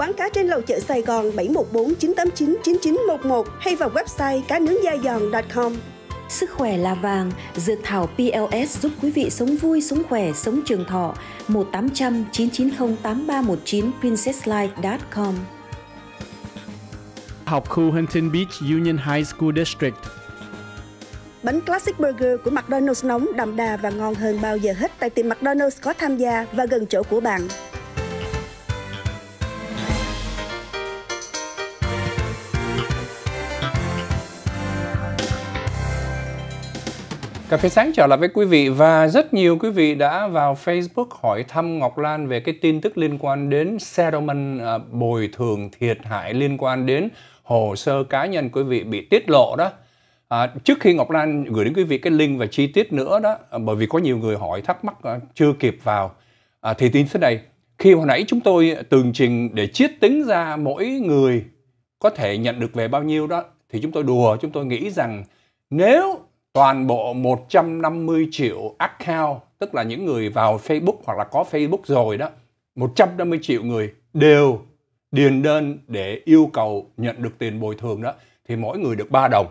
quán cá trên lầu chợ Sài Gòn 714 989 9911 hay vào website cá nướng da giòn.com. Sức khỏe là vàng, dược thảo PLS giúp quý vị sống vui, sống khỏe, sống trường thọ. 1800 990 8319 princesslife.com Học khu Huntington Beach Union High School District Bánh Classic Burger của McDonald's nóng, đậm đà và ngon hơn bao giờ hết tại tiệm McDonald's có tham gia và gần chỗ của bạn. Cà phê sáng trở lại với quý vị và rất nhiều quý vị đã vào Facebook hỏi thăm Ngọc Lan về cái tin tức liên quan đến settlement à, bồi thường thiệt hại liên quan đến hồ sơ cá nhân quý vị bị tiết lộ đó. À, trước khi Ngọc Lan gửi đến quý vị cái link và chi tiết nữa đó, à, bởi vì có nhiều người hỏi thắc mắc à, chưa kịp vào, à, thì tin thế này. Khi hồi nãy chúng tôi tường trình để chiết tính ra mỗi người có thể nhận được về bao nhiêu đó, thì chúng tôi đùa, chúng tôi nghĩ rằng nếu toàn bộ 150 triệu account tức là những người vào Facebook hoặc là có Facebook rồi đó 150 triệu người đều điền đơn để yêu cầu nhận được tiền bồi thường đó thì mỗi người được 3 đồng.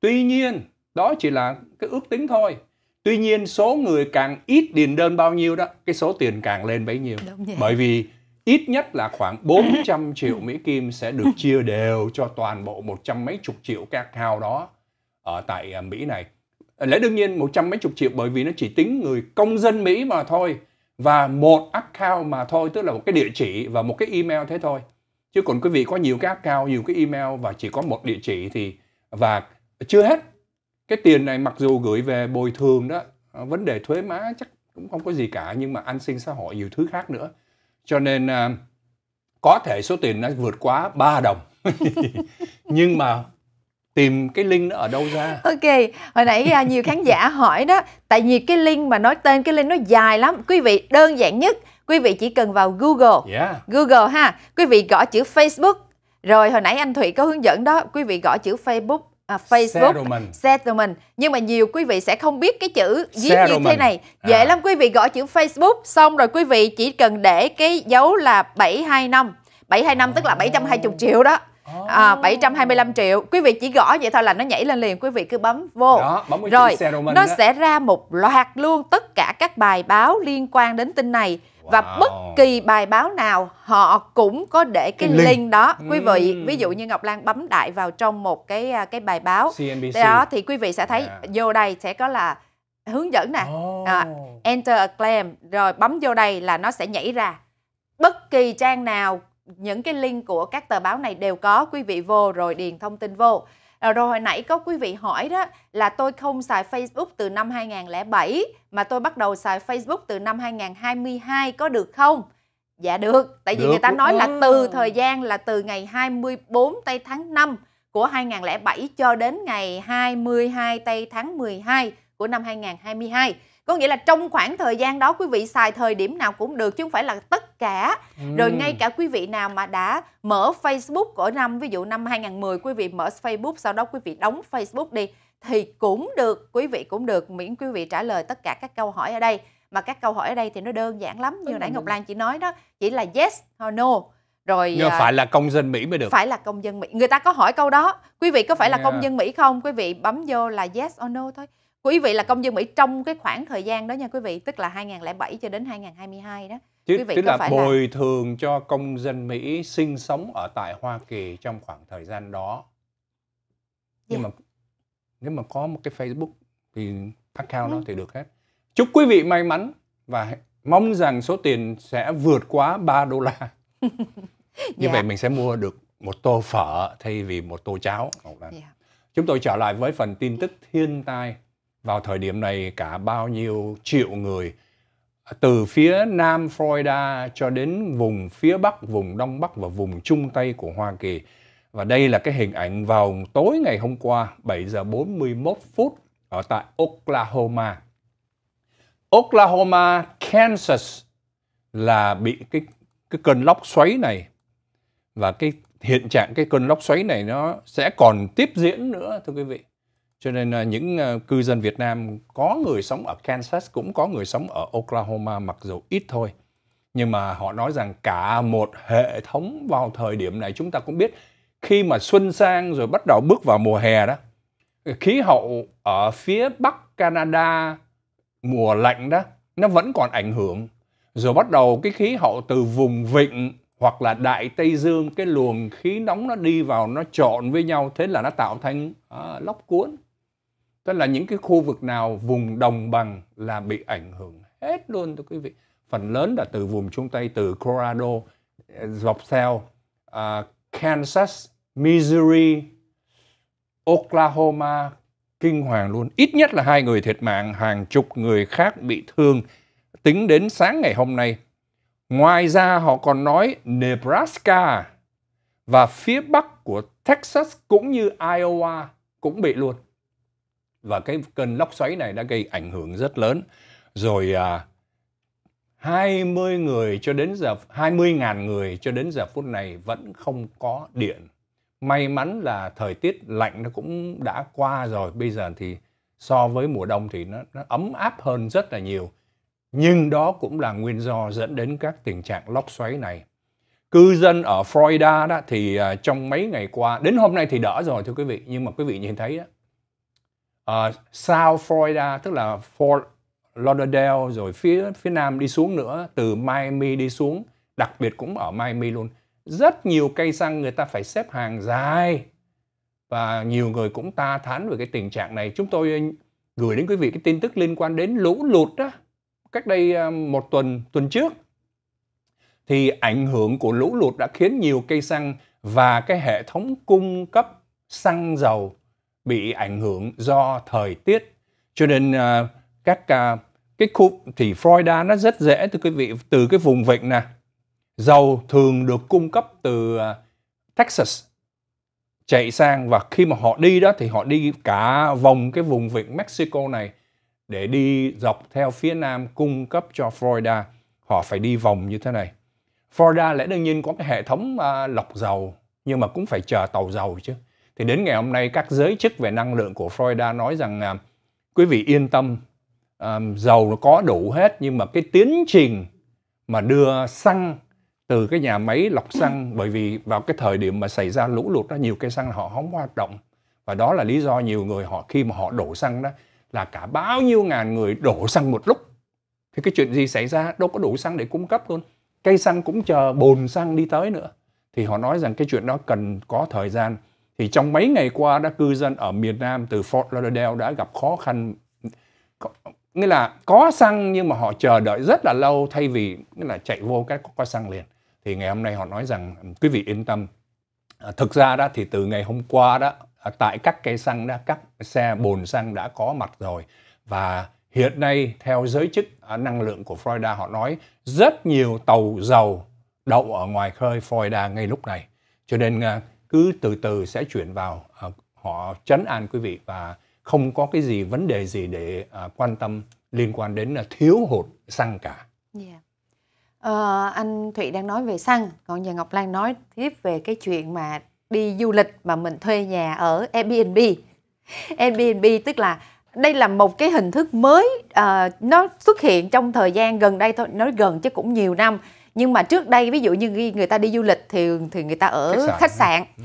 Tuy nhiên, đó chỉ là cái ước tính thôi. Tuy nhiên số người càng ít điền đơn bao nhiêu đó, cái số tiền càng lên bấy nhiêu. Bởi vì ít nhất là khoảng 400 triệu Mỹ Kim sẽ được chia đều cho toàn bộ một trăm mấy chục triệu các hào đó ở tại à, Mỹ này lẽ đương nhiên một trăm mấy chục triệu bởi vì nó chỉ tính người công dân Mỹ mà thôi và một account mà thôi tức là một cái địa chỉ và một cái email thế thôi chứ còn quý vị có nhiều cái account nhiều cái email và chỉ có một địa chỉ thì và chưa hết cái tiền này mặc dù gửi về bồi thường đó à, vấn đề thuế má chắc cũng không có gì cả nhưng mà an sinh xã hội nhiều thứ khác nữa cho nên à, có thể số tiền nó vượt quá 3 đồng nhưng mà tìm cái link nó ở đâu ra ok hồi nãy à, nhiều khán giả hỏi đó tại vì cái link mà nói tên cái link nó dài lắm quý vị đơn giản nhất quý vị chỉ cần vào google yeah. google ha quý vị gõ chữ facebook rồi hồi nãy anh thụy có hướng dẫn đó quý vị gõ chữ facebook à, Facebook settlement. settlement nhưng mà nhiều quý vị sẽ không biết cái chữ viết như thế này dễ à. lắm quý vị gõ chữ Facebook xong rồi quý vị chỉ cần để cái dấu là 725 725 à. tức là 720 triệu đó à, 725 triệu quý vị chỉ gõ vậy thôi là nó nhảy lên liền quý vị cứ bấm vô đó, bấm rồi nó đó. sẽ ra một loạt luôn tất cả các bài báo liên quan đến tin này wow. và bất kỳ bài báo nào họ cũng có để cái, link. link đó quý vị uhm. ví dụ như Ngọc Lan bấm đại vào trong một cái à, cái bài báo CNBC. đó thì quý vị sẽ thấy yeah. vô đây sẽ có là hướng dẫn nè à, oh. à, enter a claim rồi bấm vô đây là nó sẽ nhảy ra bất kỳ trang nào những cái link của các tờ báo này đều có quý vị vô rồi điền thông tin vô ờ, rồi hồi nãy có quý vị hỏi đó là tôi không xài Facebook từ năm 2007 mà tôi bắt đầu xài Facebook từ năm 2022 có được không? Dạ được, tại vì được. người ta nói là từ thời gian là từ ngày 24 tây tháng 5 của 2007 cho đến ngày 22 tây tháng 12 của năm 2022 có nghĩa là trong khoảng thời gian đó quý vị xài thời điểm nào cũng được chứ không phải là tất cả ừ. rồi ngay cả quý vị nào mà đã mở Facebook của năm ví dụ năm 2010 quý vị mở Facebook sau đó quý vị đóng Facebook đi thì cũng được quý vị cũng được miễn quý vị trả lời tất cả các câu hỏi ở đây mà các câu hỏi ở đây thì nó đơn giản lắm như ừ. nãy Ngọc Lan chỉ nói đó chỉ là yes or no rồi Nhưng à, phải là công dân Mỹ mới được phải là công dân Mỹ người ta có hỏi câu đó quý vị có phải là dạ. công dân Mỹ không quý vị bấm vô là yes or no thôi quý vị là công dân Mỹ trong cái khoảng thời gian đó nha quý vị tức là 2007 cho đến 2022 đó Chứ, quý vị tức là phải bồi là... thường cho công dân Mỹ sinh sống ở tại Hoa Kỳ trong khoảng thời gian đó yeah. nhưng dạ. mà nếu mà có một cái Facebook thì account ừ. đó thì được hết chúc quý vị may mắn và mong rằng số tiền sẽ vượt quá 3 đô la như yeah. Dạ. vậy mình sẽ mua được một tô phở thay vì một tô cháo yeah. Dạ. chúng tôi trở lại với phần tin tức thiên tai vào thời điểm này cả bao nhiêu triệu người từ phía Nam Florida cho đến vùng phía Bắc, vùng Đông Bắc và vùng Trung Tây của Hoa Kỳ. Và đây là cái hình ảnh vào tối ngày hôm qua 7 giờ 41 phút ở tại Oklahoma. Oklahoma, Kansas là bị cái cái cơn lốc xoáy này và cái hiện trạng cái cơn lốc xoáy này nó sẽ còn tiếp diễn nữa thưa quý vị cho nên là những à, cư dân Việt Nam có người sống ở Kansas cũng có người sống ở Oklahoma mặc dù ít thôi nhưng mà họ nói rằng cả một hệ thống vào thời điểm này chúng ta cũng biết khi mà xuân sang rồi bắt đầu bước vào mùa hè đó khí hậu ở phía bắc Canada mùa lạnh đó nó vẫn còn ảnh hưởng rồi bắt đầu cái khí hậu từ vùng vịnh hoặc là đại tây dương cái luồng khí nóng nó đi vào nó trộn với nhau thế là nó tạo thành à, lóc cuốn tức là những cái khu vực nào vùng đồng bằng là bị ảnh hưởng hết luôn thưa quý vị phần lớn là từ vùng trung tây từ Colorado dọc theo uh, Kansas Missouri Oklahoma kinh hoàng luôn ít nhất là hai người thiệt mạng hàng chục người khác bị thương tính đến sáng ngày hôm nay ngoài ra họ còn nói Nebraska và phía bắc của Texas cũng như Iowa cũng bị luôn và cái cơn lốc xoáy này đã gây ảnh hưởng rất lớn rồi à, 20 người cho đến giờ 20 ngàn người cho đến giờ phút này vẫn không có điện. May mắn là thời tiết lạnh nó cũng đã qua rồi, bây giờ thì so với mùa đông thì nó, nó ấm áp hơn rất là nhiều. Nhưng đó cũng là nguyên do dẫn đến các tình trạng lốc xoáy này. Cư dân ở Florida đó thì à, trong mấy ngày qua, đến hôm nay thì đỡ rồi thưa quý vị, nhưng mà quý vị nhìn thấy đó, uh, South Florida tức là Fort Lauderdale rồi phía phía nam đi xuống nữa từ Miami đi xuống đặc biệt cũng ở Miami luôn rất nhiều cây xăng người ta phải xếp hàng dài và nhiều người cũng ta thán về cái tình trạng này chúng tôi gửi đến quý vị cái tin tức liên quan đến lũ lụt đó cách đây ờ, một tuần tuần trước thì ảnh hưởng của lũ lụt đã khiến nhiều cây xăng và cái hệ thống cung cấp xăng dầu bị ảnh hưởng do thời tiết cho nên uh, các uh, cái khu thì Florida nó rất dễ từ quý vị từ cái vùng vịnh nè dầu thường được cung cấp từ uh, Texas chạy sang và khi mà họ đi đó thì họ đi cả vòng cái vùng vịnh Mexico này để đi dọc theo phía nam cung cấp cho Florida họ phải đi vòng như thế này Florida lẽ đương nhiên có cái hệ thống uh, lọc dầu nhưng mà cũng phải chờ tàu dầu chứ thì đến ngày hôm nay các giới chức về năng lượng của Florida nói rằng à, quý vị yên tâm à, dầu nó có đủ hết nhưng mà cái tiến trình mà đưa xăng từ cái nhà máy lọc xăng bởi vì vào cái thời điểm mà xảy ra lũ lụt đó nhiều cây xăng họ không hoạt động và đó là lý do nhiều người họ khi mà họ đổ xăng đó là cả bao nhiêu ngàn người đổ xăng một lúc thì cái chuyện gì xảy ra đâu có đủ xăng để cung cấp luôn cây xăng cũng chờ bồn xăng đi tới nữa thì họ nói rằng cái chuyện đó cần có thời gian thì trong mấy ngày qua đã cư dân ở miền Nam từ Fort Lauderdale đã gặp khó khăn nghĩa là có xăng nhưng mà họ chờ đợi rất là lâu thay vì nghĩa là chạy vô cái có xăng liền thì ngày hôm nay họ nói rằng quý vị yên tâm à, thực ra đó thì từ ngày hôm qua đó à, tại các cây xăng đã các xe bồn xăng đã có mặt rồi và hiện nay theo giới chức à, năng lượng của Florida họ nói rất nhiều tàu dầu đậu ở ngoài khơi Florida ngay lúc này cho nên à, cứ từ từ sẽ chuyển vào uh, họ chấn an quý vị và không có cái gì vấn đề gì để uh, quan tâm liên quan đến là ờ, thiếu hụt xăng cả. Yeah. Dạ. Uh, anh Thụy đang nói về xăng, còn nhà Ngọc Lan nói tiếp về cái chuyện mà đi du lịch mà mình thuê nhà ở Airbnb. Airbnb tức là đây là một cái hình thức mới uh, nó xuất hiện trong thời gian gần đây thôi nói gần chứ cũng nhiều năm nhưng mà trước đây ví dụ như người ta đi du lịch thì thì người ta ở khách sạn, khách sạn. Ừ.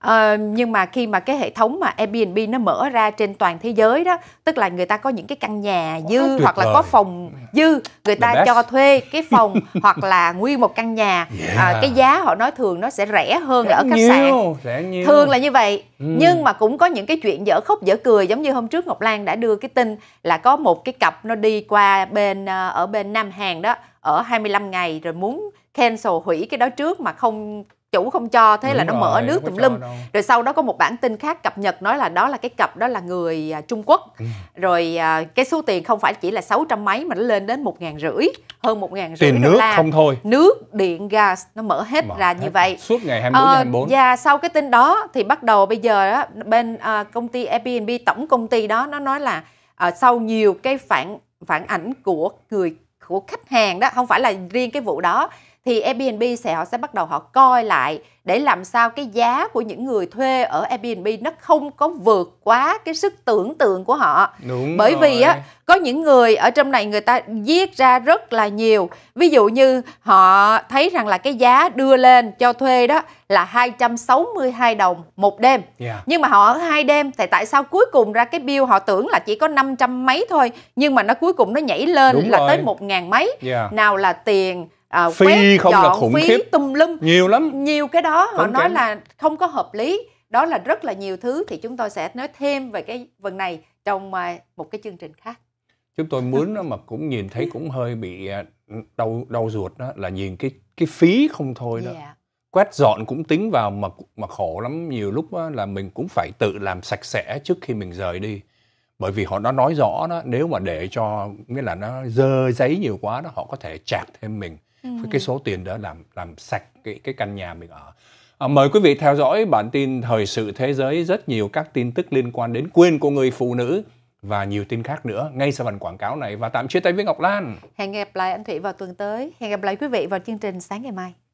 Ờ, nhưng mà khi mà cái hệ thống mà Airbnb nó mở ra trên toàn thế giới đó tức là người ta có những cái căn nhà dư Quá hoặc là có phòng dư người ta cho thuê cái phòng hoặc là nguyên một căn nhà ờ, yeah. à, cái giá họ nói thường nó sẽ rẻ hơn rẻ là ở khách nhiều, sạn rẻ nhiều. thường là như vậy ừ. nhưng mà cũng có những cái chuyện dở khóc dở cười giống như hôm trước Ngọc Lan đã đưa cái tin là có một cái cặp nó đi qua bên ờ, ở bên Nam Hàn đó ở 25 ngày rồi muốn cancel hủy cái đó trước mà không chủ không cho thế Đúng là nó rồi, mở nước tùm lum rồi sau đó có một bản tin khác cập nhật nói là đó là cái cặp đó là người à, Trung Quốc ừ. rồi à, cái số tiền không phải chỉ là 600 mấy mà nó lên đến một ngàn rưỡi hơn một ngàn rưỡi tiền nước la. không thôi nước điện gas nó mở hết mở ra hết. như vậy suốt ngày 24 mươi 24 và ờ, dạ, sau cái tin đó thì bắt đầu bây giờ đó, bên à, công ty Airbnb tổng công ty đó nó nói là à, sau nhiều cái phản phản ảnh của người của khách hàng đó không phải là riêng cái vụ đó thì Airbnb sẽ họ sẽ bắt đầu họ coi lại để làm sao cái giá của những người thuê ở Airbnb nó không có vượt quá cái sức tưởng tượng của họ. Đúng Bởi rồi. vì á có những người ở trong này người ta viết ra rất là nhiều. Ví dụ như họ thấy rằng là cái giá đưa lên cho thuê đó là 262 đồng một đêm. Yeah. Dạ. Nhưng mà họ ở hai đêm thì tại sao cuối cùng ra cái bill họ tưởng là chỉ có 500 mấy thôi nhưng mà nó cuối cùng nó nhảy lên Đúng là rồi. tới một ngàn mấy. Yeah. Dạ. Nào là tiền à, phi quét, không dọn, là khủng phí, khiếp tùm lum nhiều lắm nhiều cái đó họ không nói kém. là không có hợp lý đó là rất là nhiều thứ thì chúng tôi sẽ nói thêm về cái phần này trong à, một cái chương trình khác chúng tôi ừ. muốn mà cũng nhìn thấy ừ. cũng hơi bị à, đau đau ruột đó là nhìn cái cái phí không thôi đó yeah. Dạ. quét dọn cũng tính vào mà mà khổ lắm nhiều lúc đó, là mình cũng phải tự làm sạch sẽ trước khi mình rời đi bởi vì họ đã nói rõ đó nếu mà để cho nghĩa là nó dơ giấy nhiều quá đó họ có thể chạc thêm mình với ừ. cái số tiền đó làm làm sạch cái cái căn nhà mình ở à, mời quý vị theo dõi bản tin thời sự thế giới rất nhiều các tin tức liên quan đến quyền của người phụ nữ và nhiều tin khác nữa ngay sau phần quảng cáo này và tạm chia tay với Ngọc Lan. Hẹn gặp lại anh Thủy vào tuần tới. Hẹn gặp lại quý vị vào chương trình sáng ngày mai.